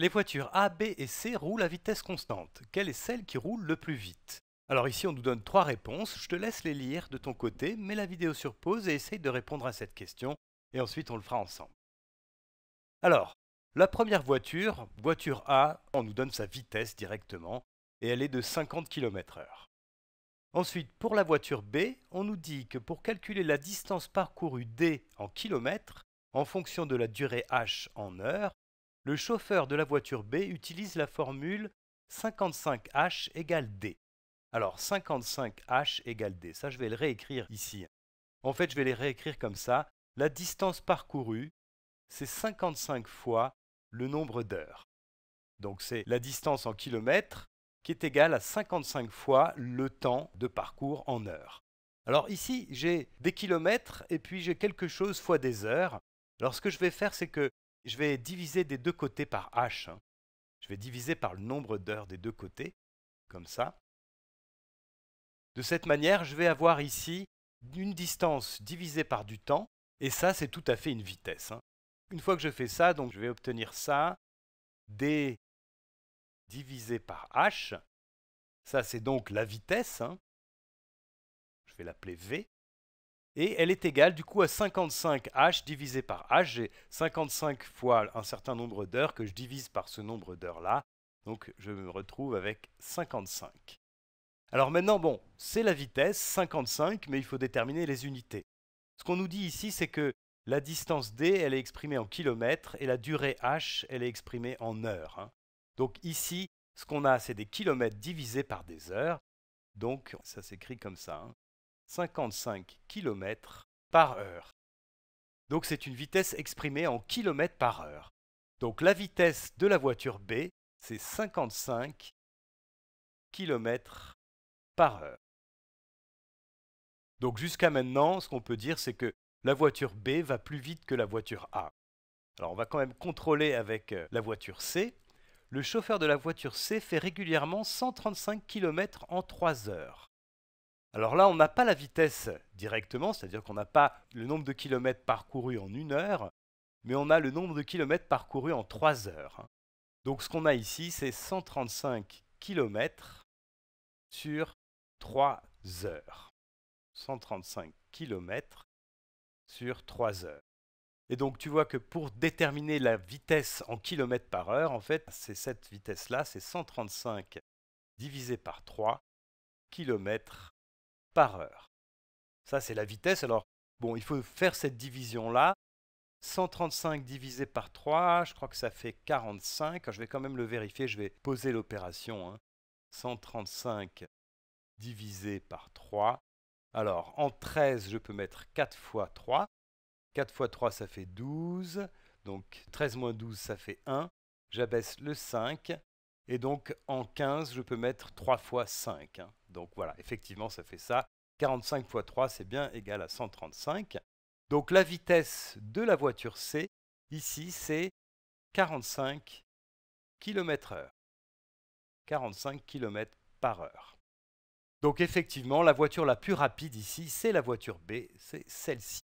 Les voitures A, B et C roulent à vitesse constante. Quelle est celle qui roule le plus vite alors ici, on nous donne trois réponses, je te laisse les lire de ton côté, mets la vidéo sur pause et essaye de répondre à cette question, et ensuite on le fera ensemble. Alors, la première voiture, voiture A, on nous donne sa vitesse directement, et elle est de 50 km/h. Ensuite, pour la voiture B, on nous dit que pour calculer la distance parcourue D en kilomètres, en fonction de la durée H en heure, le chauffeur de la voiture B utilise la formule 55H égale D. Alors 55H égale D, ça je vais le réécrire ici. En fait, je vais les réécrire comme ça. La distance parcourue, c'est 55 fois le nombre d'heures. Donc c'est la distance en kilomètres qui est égale à 55 fois le temps de parcours en heures. Alors ici, j'ai des kilomètres et puis j'ai quelque chose fois des heures. Alors ce que je vais faire, c'est que je vais diviser des deux côtés par h. Hein. Je vais diviser par le nombre d'heures des deux côtés, comme ça. De cette manière, je vais avoir ici une distance divisée par du temps, et ça, c'est tout à fait une vitesse. Hein. Une fois que je fais ça, donc je vais obtenir ça, d divisé par h, ça c'est donc la vitesse, hein. je vais l'appeler v, et elle est égale du coup à 55h divisé par h. J'ai 55 fois un certain nombre d'heures que je divise par ce nombre d'heures-là. Donc je me retrouve avec 55. Alors maintenant, bon, c'est la vitesse, 55, mais il faut déterminer les unités. Ce qu'on nous dit ici, c'est que la distance d, elle est exprimée en kilomètres et la durée h, elle est exprimée en heures. Hein. Donc ici, ce qu'on a, c'est des kilomètres divisés par des heures. Donc ça s'écrit comme ça. Hein. 55 km par heure. Donc c'est une vitesse exprimée en km par heure. Donc la vitesse de la voiture B, c'est 55 km par heure. Donc jusqu'à maintenant, ce qu'on peut dire, c'est que la voiture B va plus vite que la voiture A. Alors on va quand même contrôler avec euh, la voiture C. Le chauffeur de la voiture C fait régulièrement 135 km en 3 heures. Alors là, on n'a pas la vitesse directement, c'est-à-dire qu'on n'a pas le nombre de kilomètres parcourus en une heure, mais on a le nombre de kilomètres parcourus en trois heures. Donc ce qu'on a ici, c'est 135 km sur trois heures. 135 km sur 3 heures. Et donc tu vois que pour déterminer la vitesse en kilomètres par heure, en fait, c'est cette vitesse-là, c'est 135 divisé par 3 km par heure. Ça, c'est la vitesse. Alors, bon, il faut faire cette division-là. 135 divisé par 3, je crois que ça fait 45. Je vais quand même le vérifier, je vais poser l'opération. 135 hein. divisé par 3. Alors, en 13, je peux mettre 4 fois 3. 4 fois 3, ça fait 12. Donc, 13 moins 12, ça fait 1. J'abaisse le 5. Et donc en 15, je peux mettre 3 fois 5. Hein. Donc voilà, effectivement, ça fait ça. 45 fois 3, c'est bien égal à 135. Donc la vitesse de la voiture C, ici, c'est 45 km/h. 45 km par heure. Donc effectivement, la voiture la plus rapide ici, c'est la voiture B, c'est celle-ci.